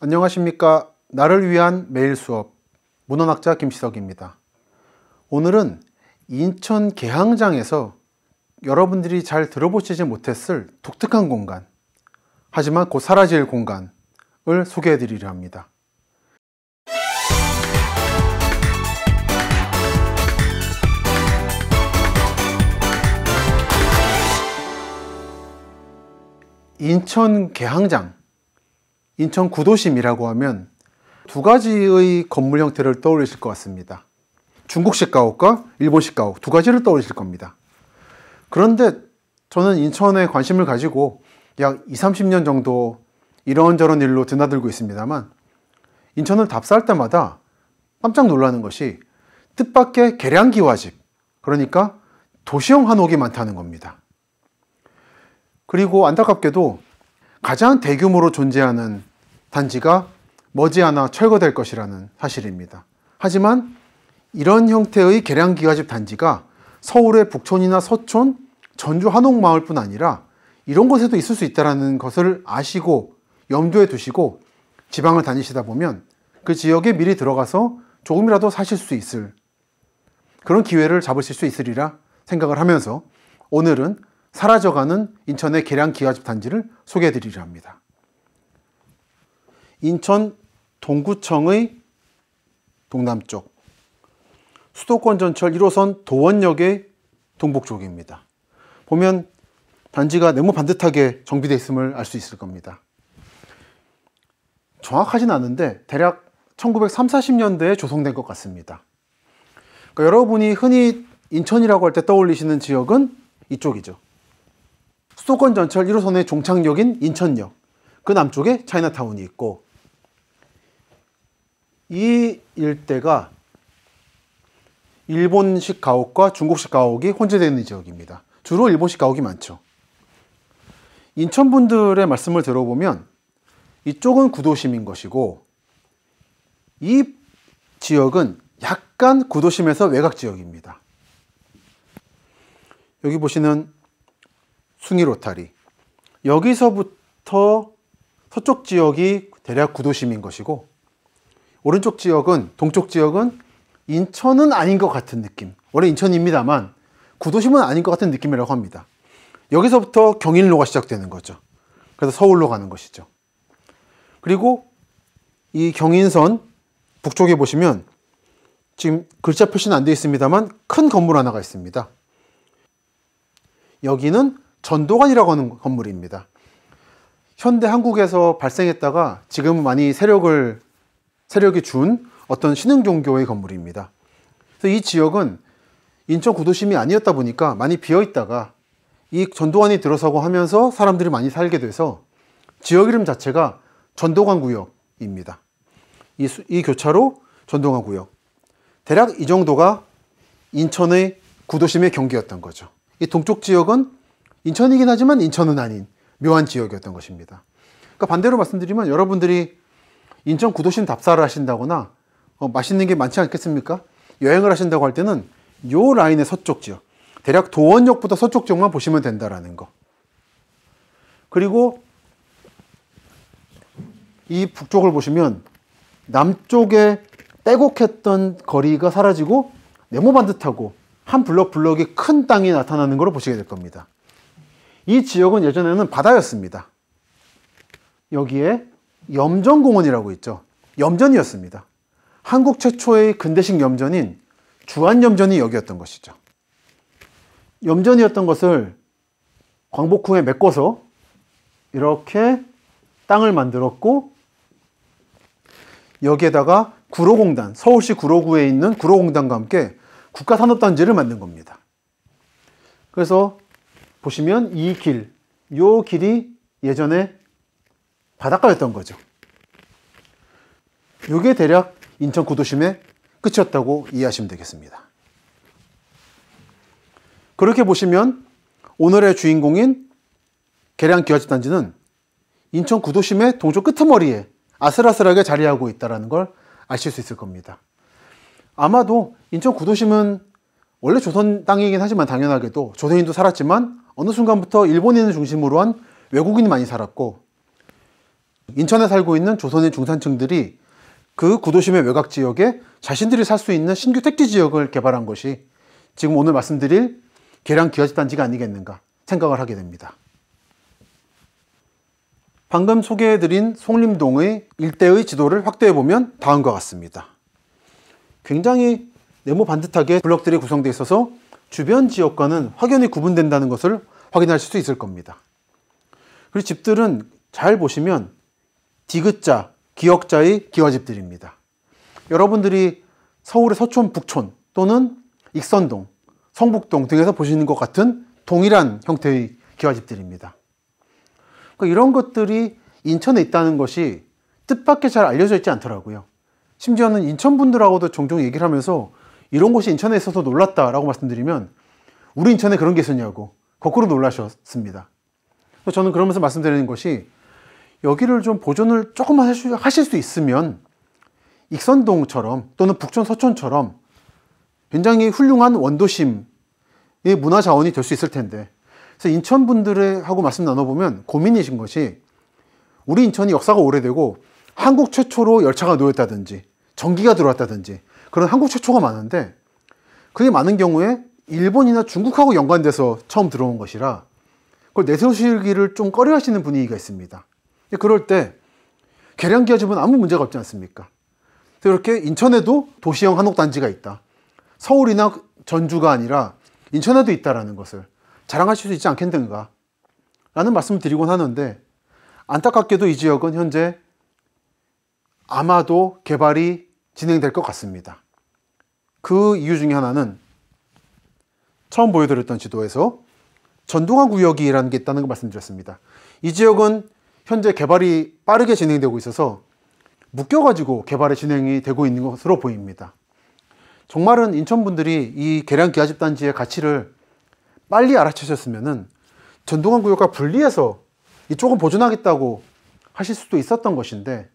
안녕하십니까. 나를 위한 매일 수업 문헌학자 김시석입니다. 오늘은 인천 개항장에서 여러분들이 잘 들어보시지 못했을 독특한 공간 하지만 곧 사라질 공간을 소개해 드리려 합니다. 인천 개항장 인천 구도심이라고 하면 두 가지의 건물 형태를 떠올리실 것 같습니다. 중국식 가옥과 일본식 가옥 두 가지를 떠올리실 겁니다. 그런데 저는 인천에 관심을 가지고 약 2, 0 30년 정도 이런저런 일로 드나들고 있습니다만 인천을 답사할 때마다 깜짝 놀라는 것이 뜻밖의 계량기와집 그러니까 도시형 한옥이 많다는 겁니다. 그리고 안타깝게도 가장 대규모로 존재하는 단지가 머지않아 철거될 것이라는 사실입니다. 하지만 이런 형태의 계량기와집 단지가 서울의 북촌이나 서촌, 전주 한옥마을뿐 아니라 이런 곳에도 있을 수 있다는 것을 아시고 염두에 두시고 지방을 다니시다 보면 그 지역에 미리 들어가서 조금이라도 사실 수 있을 그런 기회를 잡으실 수 있으리라 생각을 하면서 오늘은 사라져가는 인천의 계량 기와집 단지를 소개해드리려 합니다. 인천 동구청의 동남쪽, 수도권 전철 1호선 도원역의 동북쪽입니다. 보면 단지가 네모 반듯하게 정비되어 있음을 알 수 있을 겁니다. 정확하진 않은데 대략 1930, 40년대에 조성된 것 같습니다. 그러니까 여러분이 흔히 인천이라고 할 때 떠올리시는 지역은 이쪽이죠. 수도권 전철 1호선의 종착역인 인천역, 그 남쪽에 차이나타운이 있고 이 일대가 일본식 가옥과 중국식 가옥이 혼재되는 지역입니다. 주로 일본식 가옥이 많죠. 인천 분들의 말씀을 들어보면 이쪽은 구도심인 것이고 이 지역은 약간 구도심에서 외곽 지역입니다. 여기 보시는 숭이 로타리 여기서부터 서쪽 지역이 대략 구도심인 것이고 오른쪽 지역은 동쪽 지역은 인천은 아닌 것 같은 느낌 원래 인천입니다만 구도심은 아닌 것 같은 느낌이라고 합니다 여기서부터 경인로가 시작되는 거죠 그래서 서울로 가는 것이죠 그리고 이 경인선 북쪽에 보시면 지금 글자 표시는 안 되어 있습니다만 큰 건물 하나가 있습니다 여기는 전도관이라고 하는 건물입니다 현대 한국에서 발생했다가 지금 많이 세력을 세력이 준 어떤 신흥 종교의 건물입니다. 그래서 이 지역은 인천 구도심이 아니었다 보니까 많이 비어 있다가 이 전도안이 들어서고 하면서 사람들이 많이 살게 돼서 지역 이름 자체가 전도관 구역입니다. 이, 수, 이 교차로 전도관 구역. 대략 이 정도가 인천의 구도심의 경계였던 거죠. 이 동쪽 지역은 인천이긴 하지만 인천은 아닌 묘한 지역이었던 것입니다. 그러니까 반대로 말씀드리면 여러분들이 인천 구도심 답사를 하신다거나 어, 맛있는 게 많지 않겠습니까? 여행을 하신다고 할 때는 요 라인의 서쪽 지역 대략 도원역부터 서쪽 지역만 보시면 된다라는 거 그리고 이 북쪽을 보시면 남쪽에 빼곡했던 거리가 사라지고 네모반듯하고 한 블럭 블럭이 큰 땅이 나타나는 걸 보시게 될 겁니다. 이 지역은 예전에는 바다였습니다. 여기에 염전공원이라고 있죠. 염전이었습니다. 한국 최초의 근대식 염전인 주한염전이 여기였던 것이죠. 염전이었던 것을 광복 후에 메꿔서 이렇게 땅을 만들었고 여기에다가 구로공단, 서울시 구로구에 있는 구로공단과 함께 국가산업단지를 만든 겁니다. 그래서 보시면 이 길, 요 길이 예전에 바닷가였던 거죠. 이게 대략 인천 구도심의 끝이었다고 이해하시면 되겠습니다. 그렇게 보시면 오늘의 주인공인 계량 기와집단지는 인천 구도심의 동쪽 끄머리에 아슬아슬하게 자리하고 있다는 걸 아실 수 있을 겁니다. 아마도 인천 구도심은 원래 조선 땅이긴 하지만 당연하게도 조선인도 살았지만 어느 순간부터 일본인을 중심으로 한 외국인이 많이 살았고 인천에 살고 있는 조선의 중산층들이 그 구도심의 외곽 지역에 자신들이 살 수 있는 신규 택지 지역을 개발한 것이 지금 오늘 말씀드릴 계량 기아집 단지가 아니겠는가 생각을 하게 됩니다. 방금 소개해드린 송림동의 일대의 지도를 확대해보면 다음과 같습니다. 굉장히 네모 반듯하게 블럭들이 구성되어 있어서 주변 지역과는 확연히 구분된다는 것을 확인할 수 있을 겁니다. 그리고 집들은 잘 보시면 디귿자, 기역자의 기와집들입니다. 여러분들이 서울의 서촌, 북촌 또는 익선동, 성북동 등에서 보시는 것 같은 동일한 형태의 기와집들입니다. 그러니까 이런 것들이 인천에 있다는 것이 뜻밖의 잘 알려져 있지 않더라고요. 심지어는 인천 분들하고도 종종 얘기를 하면서 이런 곳이 인천에 있어서 놀랐다라고 말씀드리면 우리 인천에 그런 게 있었냐고 거꾸로 놀라셨습니다. 저는 그러면서 말씀드리는 것이 여기를 좀 보존을 조금만 하실 수 있으면 익선동처럼 또는 북촌 서촌처럼 굉장히 훌륭한 원도심의 문화 자원이 될 수 있을 텐데 그래서 인천 분들 하고 말씀 나눠보면 고민이신 것이 우리 인천이 역사가 오래되고 한국 최초로 열차가 놓였다든지 전기가 들어왔다든지 그런 한국 최초가 많은데 그게 많은 경우에 일본이나 중국하고 연관돼서 처음 들어온 것이라 그걸 내세우시기를 좀 꺼려 하시는 분위기가 있습니다. 그럴 때 계량기 가지면 아무 문제가 없지 않습니까? 이렇게 인천에도 도시형 한옥단지가 있다. 서울이나 전주가 아니라 인천에도 있다라는 것을 자랑하수 있지 않겠는가? 라는 말씀을 드리곤 하는데 안타깝게도 이 지역은 현재 아마도 개발이 진행될 것 같습니다. 그 이유 중에 하나는 처음 보여드렸던 지도에서 전동화 구역이라는 게 있다는 걸 말씀드렸습니다. 이 지역은 현재 개발이 빠르게 진행되고 있어서 묶여가지고 개발이 진행이 되고 있는 것으로 보입니다. 정말은 인천분들이 이 계량기아집단지의 가치를 빨리 알아채셨으면 전동환 구역과 분리해서 이쪽은 보존하겠다고 하실 수도 있었던 것인데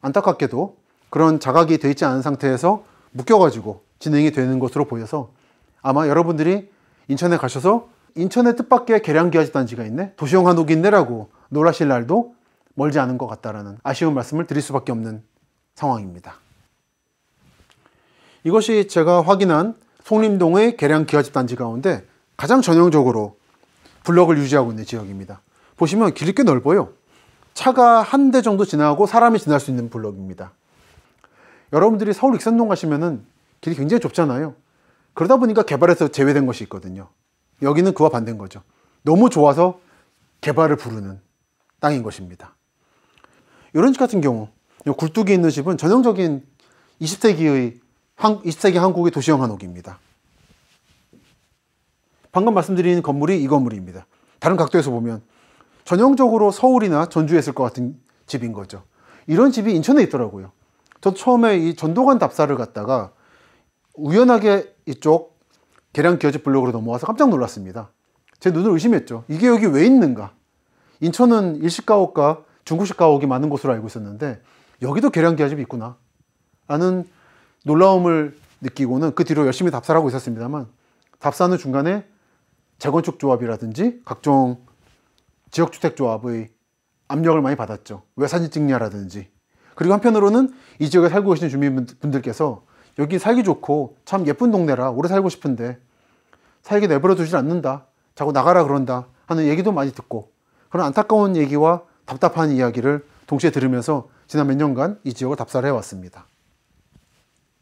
안타깝게도 그런 자각이 되어 있지 않은 상태에서 묶여가지고 진행이 되는 것으로 보여서 아마 여러분들이 인천에 가셔서 인천의 뜻밖의 계량기아집단지가 있네 도시형 한옥이 있네라고 놀라실 날도 멀지 않은 것 같다라는 아쉬운 말씀을 드릴 수밖에 없는 상황입니다. 이것이 제가 확인한 송림동의 계량 기아집 단지 가운데 가장 전형적으로 블럭을 유지하고 있는 지역입니다. 보시면 길이 꽤 넓어요. 차가 한 대 정도 지나고 사람이 지날 수 있는 블럭입니다. 여러분들이 서울 익산동 가시면은 길이 굉장히 좁잖아요. 그러다 보니까 개발에서 제외된 것이 있거든요. 여기는 그와 반대인 거죠. 너무 좋아서 개발을 부르는 땅인 것입니다. 이런 집 같은 경우 굴뚝이 있는 집은 전형적인 20세기의 20세기 한국의 도시형 한옥입니다. 방금 말씀드린 건물이 이 건물입니다. 다른 각도에서 보면 전형적으로 서울이나 전주에 있을 것 같은 집인 거죠. 이런 집이 인천에 있더라고요. 저 처음에 이 전도관 답사를 갔다가 우연하게 이쪽 계량 기어집 블록으로 넘어와서 깜짝 놀랐습니다. 제 눈을 의심했죠. 이게 여기 왜 있는가? 인천은 일식 가옥과 중국식 가옥이 많은 곳으로 알고 있었는데 여기도 계량기아집이 있구나 라는 놀라움을 느끼고는 그 뒤로 열심히 답사를 하고 있었습니다만 답사는 하 중간에 재건축 조합이라든지 각종 지역주택 조합의 압력을 많이 받았죠. 왜 사진 찍냐라든지. 그리고 한편으로는 이 지역에 살고 계시는 주민분들께서 여기 살기 좋고 참 예쁜 동네라 오래 살고 싶은데 살기 내버려 두질 않는다. 자꾸 나가라 그런다 하는 얘기도 많이 듣고 그런 안타까운 얘기와 답답한 이야기를 동시에 들으면서 지난 몇 년간 이 지역을 답사를 해왔습니다.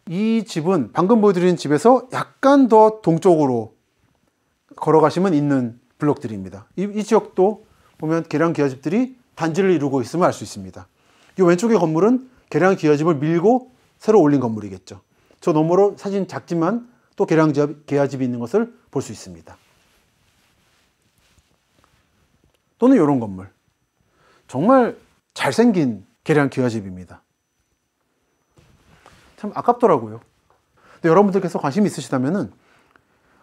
이 집은 방금 보여드린 집에서 약간 더 동쪽으로 걸어가시면 있는 블록들입니다. 이, 이 지역도 보면 계량 기아집들이 단지를 이루고 있음을 알 수 있습니다. 이 왼쪽의 건물은 계량 기아집을 밀고 새로 올린 건물이겠죠. 저 너머로 사진 작지만 또 계량 계아집이 있는 것을 볼 수 있습니다. 또는 이런 건물. 정말 잘생긴 계량 기와집입니다. 참 아깝더라고요. 근데 여러분들께서 관심 있으시다면은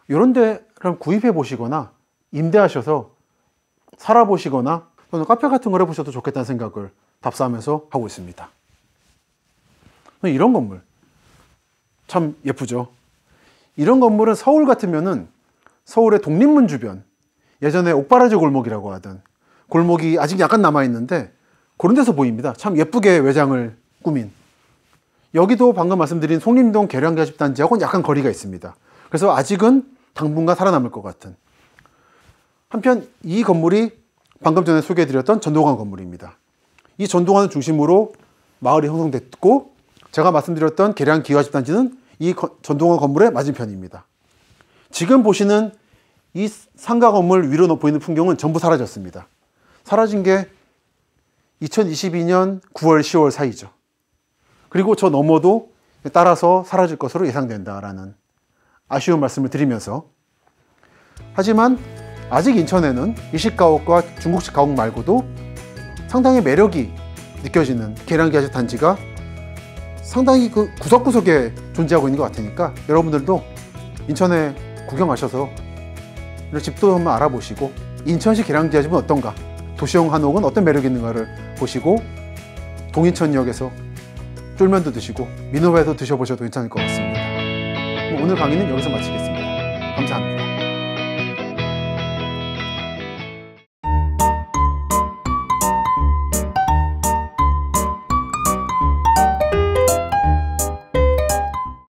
이런 데를 구입해 보시거나 임대하셔서 살아보시거나 또는 카페 같은 걸 해보셔도 좋겠다는 생각을 답사하면서 하고 있습니다. 이런 건물 참 예쁘죠. 이런 건물은 서울 같으면은 서울의 독립문 주변 예전에 옥바라지 골목이라고 하던 골목이 아직 약간 남아있는데 그런 데서 보입니다. 참 예쁘게 외장을 꾸민. 여기도 방금 말씀드린 송림동 계량가 집단지하고는 약간 거리가 있습니다. 그래서 아직은 당분간 살아남을 것 같은. 한편 이 건물이 방금 전에 소개해드렸던 전동관 건물입니다. 이 전동관을 중심으로 마을이 형성됐고 제가 말씀드렸던 계량 기와 집단지는 이 전동관 건물의 맞은편입니다. 지금 보시는 이 상가 건물 위로 보이는 풍경은 전부 사라졌습니다. 사라진 게 2022년 9월, 10월 사이죠. 그리고 저 너머도 따라서 사라질 것으로 예상된다라는 아쉬운 말씀을 드리면서 하지만 아직 인천에는 일식 가옥과 중국식 가옥 말고도 상당히 매력이 느껴지는 계량기아지 단지가 상당히 그 구석구석에 존재하고 있는 것 같으니까 여러분들도 인천에 구경하셔서 집도 한번 알아보시고 인천시 계량지하집은 어떤가 도시형 한옥은 어떤 매력이 있는가를 보시고 동인천역에서 쫄면도 드시고 민호바에서 드셔보셔도 괜찮을 것 같습니다. 오늘 강의는 여기서 마치겠습니다. 감사합니다.